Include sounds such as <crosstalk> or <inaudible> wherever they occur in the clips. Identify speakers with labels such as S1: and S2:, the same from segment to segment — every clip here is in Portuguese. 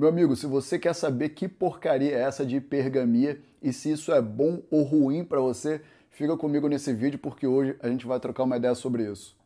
S1: Meu amigo, se você quer saber que porcaria é essa de hipergamia e se isso é bom ou ruim para você, fica comigo nesse vídeo porque hoje a gente vai trocar uma ideia sobre isso.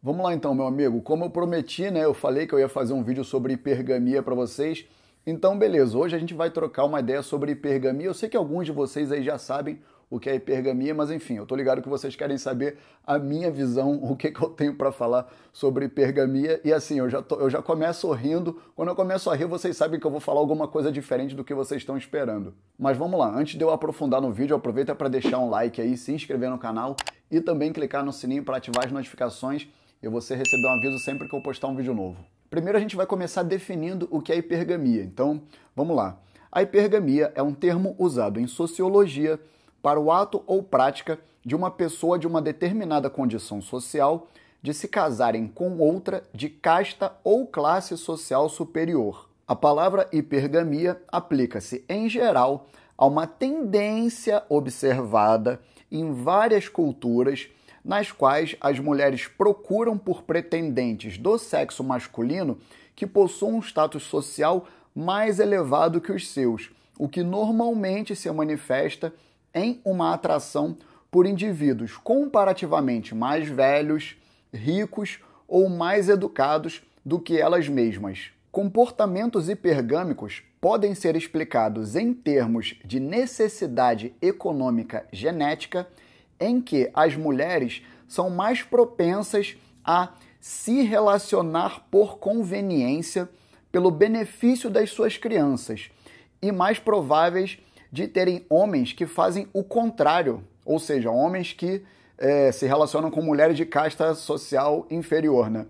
S1: Vamos lá então, meu amigo. Como eu prometi, né, eu falei que eu ia fazer um vídeo sobre hipergamia para vocês. Então, beleza. Hoje a gente vai trocar uma ideia sobre hipergamia. Eu sei que alguns de vocês aí já sabem o que é hipergamia, mas enfim, eu tô ligado que vocês querem saber a minha visão, <laughs> o que, que eu tenho para falar sobre hipergamia. E assim, eu já, tô, eu já começo rindo. Quando eu começo a rir, vocês sabem que eu vou falar alguma coisa diferente do que vocês estão esperando. Mas vamos lá, antes de eu aprofundar no vídeo, aproveita para deixar um like aí, se inscrever no canal e também clicar no sininho para ativar as notificações e você receber um aviso sempre que eu postar um vídeo novo. Primeiro a gente vai começar definindo o que é hipergamia. Então, vamos lá. A hipergamia é um termo usado em sociologia para o ato ou prática de uma pessoa de uma determinada condição social de se casarem com outra de casta ou classe social superior. A palavra hipergamia aplica-se, em geral, a uma tendência observada em várias culturas nas quais as mulheres procuram por pretendentes do sexo masculino que possuam um status social mais elevado que os seus, o que normalmente se manifesta em uma atração por indivíduos comparativamente mais velhos, ricos ou mais educados do que elas mesmas. Comportamentos hipergâmicos podem ser explicados em termos de necessidade econômica genética, em que as mulheres são mais propensas a se relacionar por conveniência pelo benefício das suas crianças e mais prováveis de terem homens que fazem o contrário, ou seja, homens que é, se relacionam com mulheres de casta social inferior, né?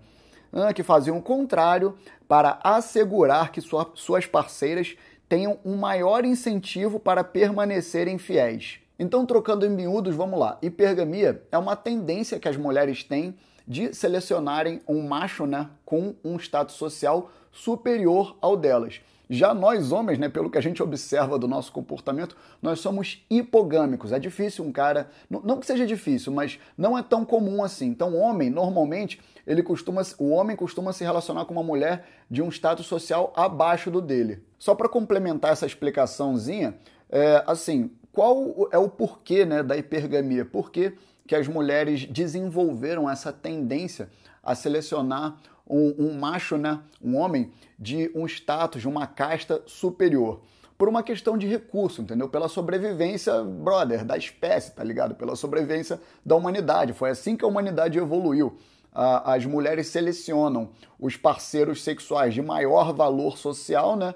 S1: Ah, que faziam o contrário para assegurar que sua, suas parceiras tenham um maior incentivo para permanecerem fiéis. Então, trocando em miúdos, vamos lá. Hipergamia é uma tendência que as mulheres têm de selecionarem um macho né, com um status social superior ao delas. Já nós homens, né, pelo que a gente observa do nosso comportamento, nós somos hipogâmicos. É difícil um cara, não que seja difícil, mas não é tão comum assim. Então, o homem normalmente ele costuma, o homem costuma se relacionar com uma mulher de um status social abaixo do dele. Só para complementar essa explicaçãozinha, é, assim, qual é o porquê, né, da hipergamia? Por que, que as mulheres desenvolveram essa tendência a selecionar um, um macho, né, um homem de um status, de uma casta superior por uma questão de recurso, entendeu? Pela sobrevivência, brother, da espécie, tá ligado? Pela sobrevivência da humanidade. Foi assim que a humanidade evoluiu. As mulheres selecionam os parceiros sexuais de maior valor social, né?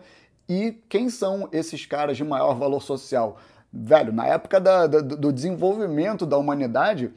S1: E quem são esses caras de maior valor social? Velho, na época da, do desenvolvimento da humanidade,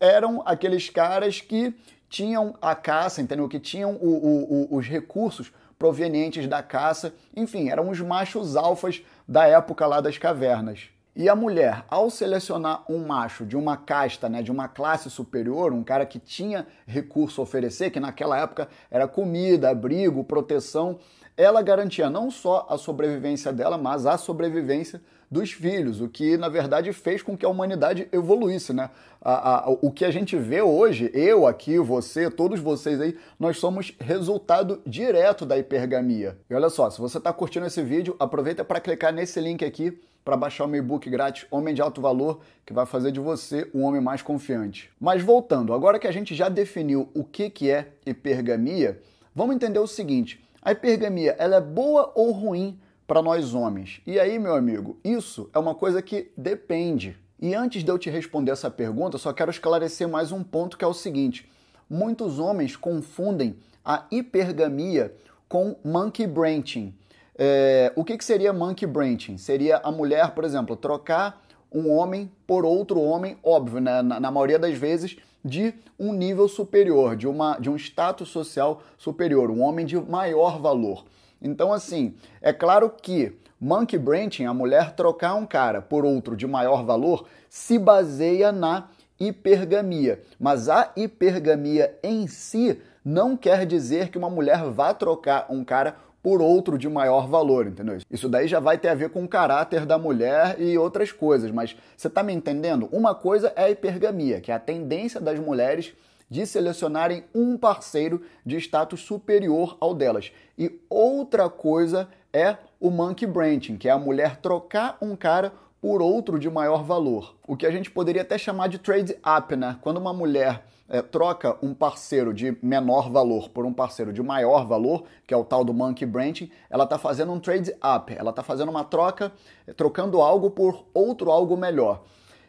S1: eram aqueles caras que tinham a caça, entendeu? Que tinham o, o, o, os recursos provenientes da caça. Enfim, eram os machos alfas da época lá das cavernas. E a mulher, ao selecionar um macho de uma casta, né, de uma classe superior, um cara que tinha recurso a oferecer, que naquela época era comida, abrigo, proteção, ela garantia não só a sobrevivência dela, mas a sobrevivência dos filhos, o que na verdade fez com que a humanidade evoluísse, né? A, a, o que a gente vê hoje, eu aqui, você, todos vocês aí, nós somos resultado direto da hipergamia. E olha só, se você está curtindo esse vídeo, aproveita para clicar nesse link aqui para baixar o meu e-book grátis Homem de Alto Valor, que vai fazer de você um homem mais confiante. Mas voltando, agora que a gente já definiu o que, que é hipergamia, vamos entender o seguinte: a hipergamia ela é boa ou ruim para nós homens? E aí, meu amigo, isso é uma coisa que depende. E antes de eu te responder essa pergunta, só quero esclarecer mais um ponto que é o seguinte: muitos homens confundem a hipergamia com monkey branching é, o que, que seria monkey branching? Seria a mulher, por exemplo, trocar um homem por outro homem, óbvio, né? na, na maioria das vezes, de um nível superior, de, uma, de um status social superior, um homem de maior valor. Então, assim, é claro que monkey branching, a mulher trocar um cara por outro de maior valor, se baseia na hipergamia. Mas a hipergamia em si não quer dizer que uma mulher vá trocar um cara por outro de maior valor, entendeu? Isso daí já vai ter a ver com o caráter da mulher e outras coisas, mas você tá me entendendo? Uma coisa é a hipergamia, que é a tendência das mulheres de selecionarem um parceiro de status superior ao delas. E outra coisa é o monkey branching, que é a mulher trocar um cara por outro de maior valor. O que a gente poderia até chamar de trade up, né? Quando uma mulher é, troca um parceiro de menor valor por um parceiro de maior valor, que é o tal do monkey branching, ela está fazendo um trade up, ela está fazendo uma troca, é, trocando algo por outro algo melhor.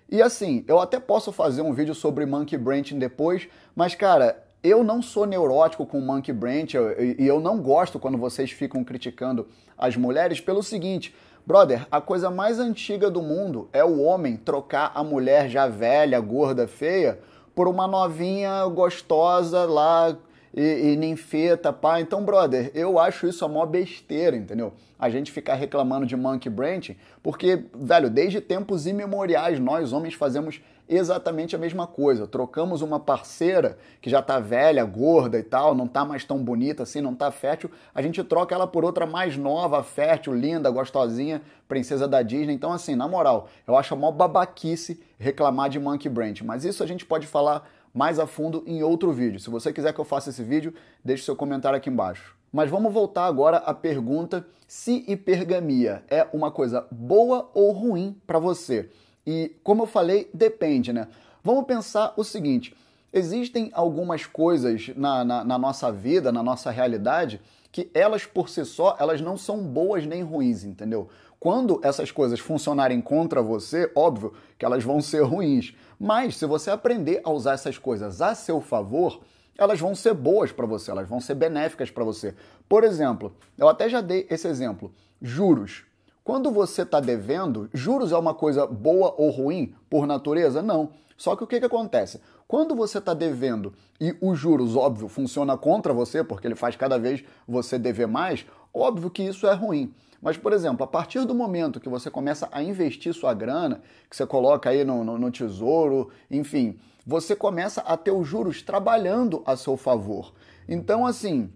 S1: E assim, eu até posso fazer um vídeo sobre monkey branching depois, mas cara, eu não sou neurótico com monkey branching e eu não gosto quando vocês ficam criticando as mulheres pelo seguinte, Brother, a coisa mais antiga do mundo é o homem trocar a mulher já velha, gorda, feia por uma novinha gostosa lá e, e ninfeta, pá. Então, brother, eu acho isso a maior besteira, entendeu? A gente ficar reclamando de monkey branching, porque, velho, desde tempos imemoriais nós homens fazemos exatamente a mesma coisa. Trocamos uma parceira que já está velha, gorda e tal, não está mais tão bonita assim, não está fértil, a gente troca ela por outra mais nova, fértil, linda, gostosinha, princesa da Disney. Então, assim, na moral, eu acho a maior babaquice reclamar de Monkey Branch, mas isso a gente pode falar mais a fundo em outro vídeo. Se você quiser que eu faça esse vídeo, deixe seu comentário aqui embaixo. Mas vamos voltar agora à pergunta se hipergamia é uma coisa boa ou ruim para você. E como eu falei, depende, né? Vamos pensar o seguinte: existem algumas coisas na, na, na nossa vida, na nossa realidade, que elas por si só, elas não são boas nem ruins, entendeu? Quando essas coisas funcionarem contra você, óbvio que elas vão ser ruins. Mas se você aprender a usar essas coisas a seu favor, elas vão ser boas para você, elas vão ser benéficas para você. Por exemplo, eu até já dei esse exemplo: juros. Quando você está devendo, juros é uma coisa boa ou ruim por natureza? Não. Só que o que, que acontece? Quando você está devendo e os juros, óbvio, funciona contra você, porque ele faz cada vez você dever mais, óbvio que isso é ruim. Mas, por exemplo, a partir do momento que você começa a investir sua grana, que você coloca aí no, no, no tesouro, enfim, você começa a ter os juros trabalhando a seu favor. Então, assim,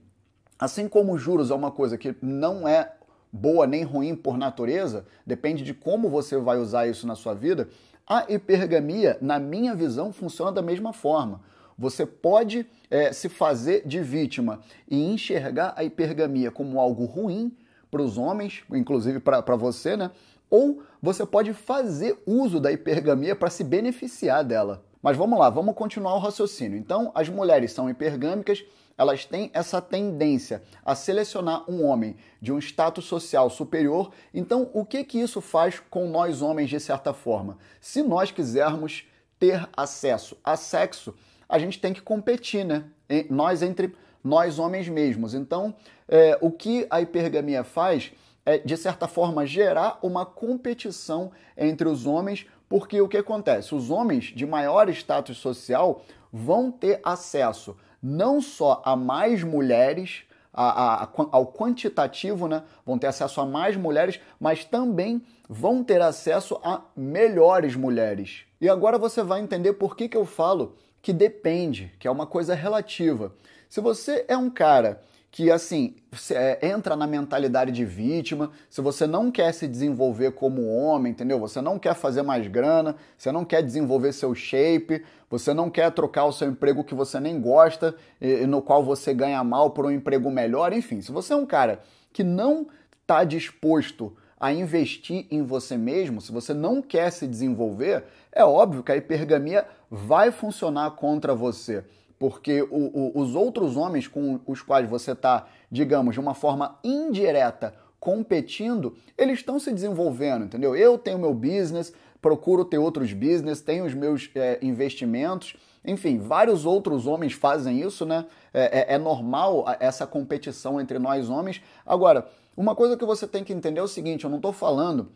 S1: assim como os juros é uma coisa que não é boa nem ruim por natureza, depende de como você vai usar isso na sua vida. A hipergamia, na minha visão, funciona da mesma forma. Você pode é, se fazer de vítima e enxergar a hipergamia como algo ruim para os homens, inclusive para você, né? Ou você pode fazer uso da hipergamia para se beneficiar dela. Mas vamos lá, vamos continuar o raciocínio. Então, as mulheres são hipergâmicas, elas têm essa tendência a selecionar um homem de um status social superior. Então, o que que isso faz com nós homens de certa forma? Se nós quisermos ter acesso a sexo, a gente tem que competir, né? Nós entre nós homens mesmos. Então, é, o que a hipergamia faz é, de certa forma, gerar uma competição entre os homens porque o que acontece? Os homens de maior status social vão ter acesso não só a mais mulheres, a, a, ao quantitativo, né? vão ter acesso a mais mulheres, mas também vão ter acesso a melhores mulheres. E agora você vai entender por que, que eu falo que depende, que é uma coisa relativa. Se você é um cara que assim é, entra na mentalidade de vítima. Se você não quer se desenvolver como homem, entendeu? Você não quer fazer mais grana, você não quer desenvolver seu shape, você não quer trocar o seu emprego que você nem gosta e, no qual você ganha mal por um emprego melhor, enfim. Se você é um cara que não está disposto a investir em você mesmo, se você não quer se desenvolver, é óbvio que a hipergamia vai funcionar contra você porque o, o, os outros homens com os quais você está, digamos, de uma forma indireta competindo, eles estão se desenvolvendo, entendeu? Eu tenho meu business, procuro ter outros business, tenho os meus é, investimentos, enfim, vários outros homens fazem isso, né? É, é, é normal essa competição entre nós homens. Agora, uma coisa que você tem que entender é o seguinte: eu não estou falando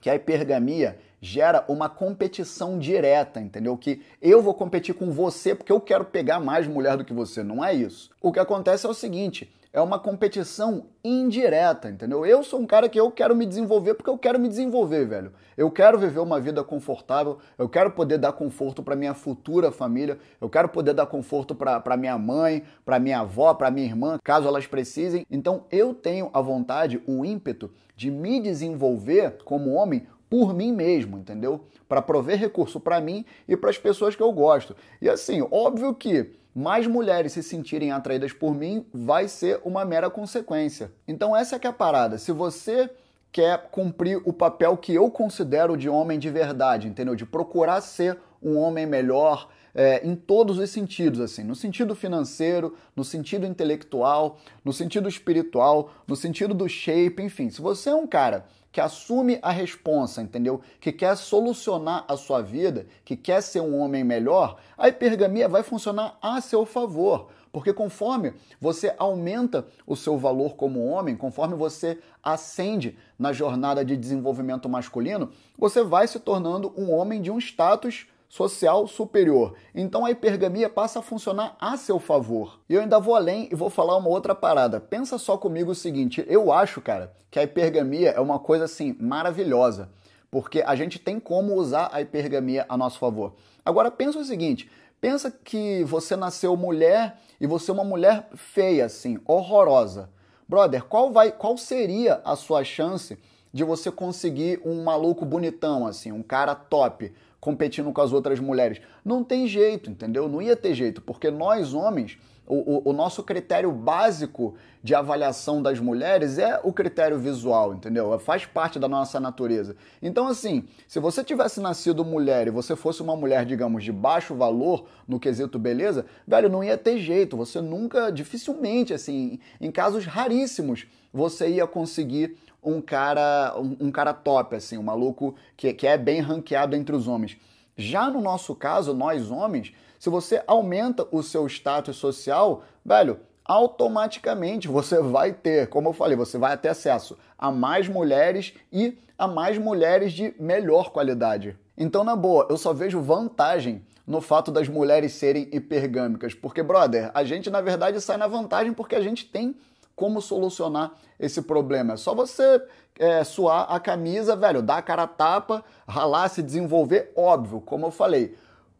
S1: que a hipergamia gera uma competição direta, entendeu? Que eu vou competir com você porque eu quero pegar mais mulher do que você. Não é isso. O que acontece é o seguinte. É uma competição indireta, entendeu? Eu sou um cara que eu quero me desenvolver porque eu quero me desenvolver, velho. Eu quero viver uma vida confortável, eu quero poder dar conforto para minha futura família, eu quero poder dar conforto para minha mãe, para minha avó, para minha irmã, caso elas precisem. Então eu tenho a vontade, o ímpeto de me desenvolver como homem por mim mesmo, entendeu? Para prover recurso para mim e para as pessoas que eu gosto. E assim, óbvio que mais mulheres se sentirem atraídas por mim vai ser uma mera consequência. Então essa é que é a parada. Se você quer cumprir o papel que eu considero de homem de verdade, entendeu? De procurar ser um homem melhor, é, em todos os sentidos, assim, no sentido financeiro, no sentido intelectual, no sentido espiritual, no sentido do shape, enfim. Se você é um cara que assume a responsa, entendeu? Que quer solucionar a sua vida, que quer ser um homem melhor, a hipergamia vai funcionar a seu favor. Porque conforme você aumenta o seu valor como homem, conforme você ascende na jornada de desenvolvimento masculino, você vai se tornando um homem de um status social superior. Então a hipergamia passa a funcionar a seu favor. E eu ainda vou além e vou falar uma outra parada. Pensa só comigo o seguinte, eu acho, cara, que a hipergamia é uma coisa assim maravilhosa, porque a gente tem como usar a hipergamia a nosso favor. Agora pensa o seguinte, pensa que você nasceu mulher e você é uma mulher feia assim, horrorosa. Brother, qual vai qual seria a sua chance de você conseguir um maluco bonitão assim, um cara top? competindo com as outras mulheres. Não tem jeito, entendeu? Não ia ter jeito, porque nós homens o, o, nosso critério básico de avaliação das mulheres é o critério visual, entendeu? É, faz parte da nossa natureza. Então, assim, se você tivesse nascido mulher e você fosse uma mulher, digamos, de baixo valor no quesito beleza, velho, não ia ter jeito. Você nunca, dificilmente, assim, em casos raríssimos, você ia conseguir um cara, um, um cara top, assim, um maluco que, que é bem ranqueado entre os homens. Já no nosso caso, nós homens, se você aumenta o seu status social, velho, automaticamente você vai ter, como eu falei, você vai ter acesso a mais mulheres e a mais mulheres de melhor qualidade. Então, na boa, eu só vejo vantagem no fato das mulheres serem hipergâmicas, porque, brother, a gente na verdade sai na vantagem porque a gente tem como solucionar esse problema. É só você é, suar a camisa, velho, dar a cara a tapa, ralar, se desenvolver, óbvio, como eu falei,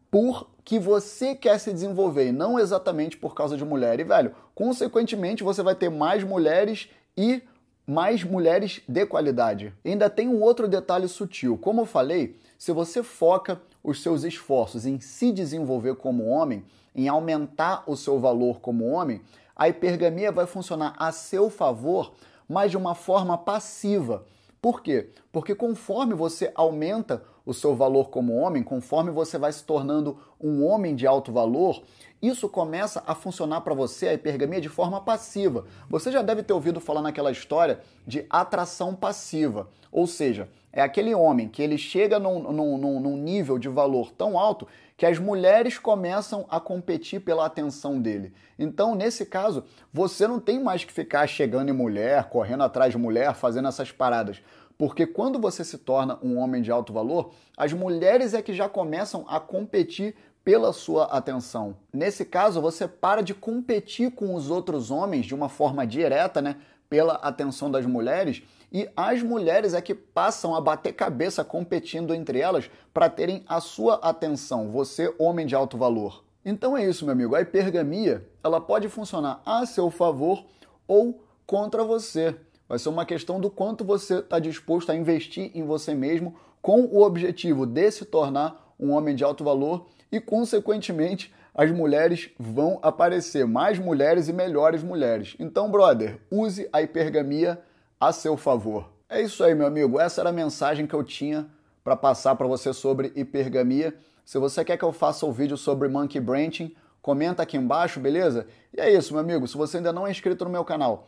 S1: por que você quer se desenvolver, e não exatamente por causa de mulher. E, velho, consequentemente você vai ter mais mulheres e mais mulheres de qualidade. E ainda tem um outro detalhe sutil. Como eu falei, se você foca os seus esforços em se desenvolver como homem, em aumentar o seu valor como homem, a hipergamia vai funcionar a seu favor, mas de uma forma passiva. Por quê? Porque conforme você aumenta o seu valor como homem, conforme você vai se tornando um homem de alto valor, isso começa a funcionar para você, a hipergamia, de forma passiva. Você já deve ter ouvido falar naquela história de atração passiva, ou seja, é aquele homem que ele chega num, num, num nível de valor tão alto que as mulheres começam a competir pela atenção dele. Então, nesse caso, você não tem mais que ficar chegando em mulher, correndo atrás de mulher, fazendo essas paradas. Porque quando você se torna um homem de alto valor, as mulheres é que já começam a competir pela sua atenção. Nesse caso, você para de competir com os outros homens de uma forma direta, né? Pela atenção das mulheres, e as mulheres é que passam a bater cabeça competindo entre elas para terem a sua atenção, você, homem de alto valor. Então é isso, meu amigo. A hipergamia ela pode funcionar a seu favor ou contra você. Vai ser uma questão do quanto você está disposto a investir em você mesmo com o objetivo de se tornar um homem de alto valor e, consequentemente, as mulheres vão aparecer, mais mulheres e melhores mulheres. Então, brother, use a hipergamia a seu favor. É isso aí, meu amigo. Essa era a mensagem que eu tinha para passar para você sobre hipergamia. Se você quer que eu faça o um vídeo sobre monkey branching, comenta aqui embaixo, beleza? E é isso, meu amigo. Se você ainda não é inscrito no meu canal,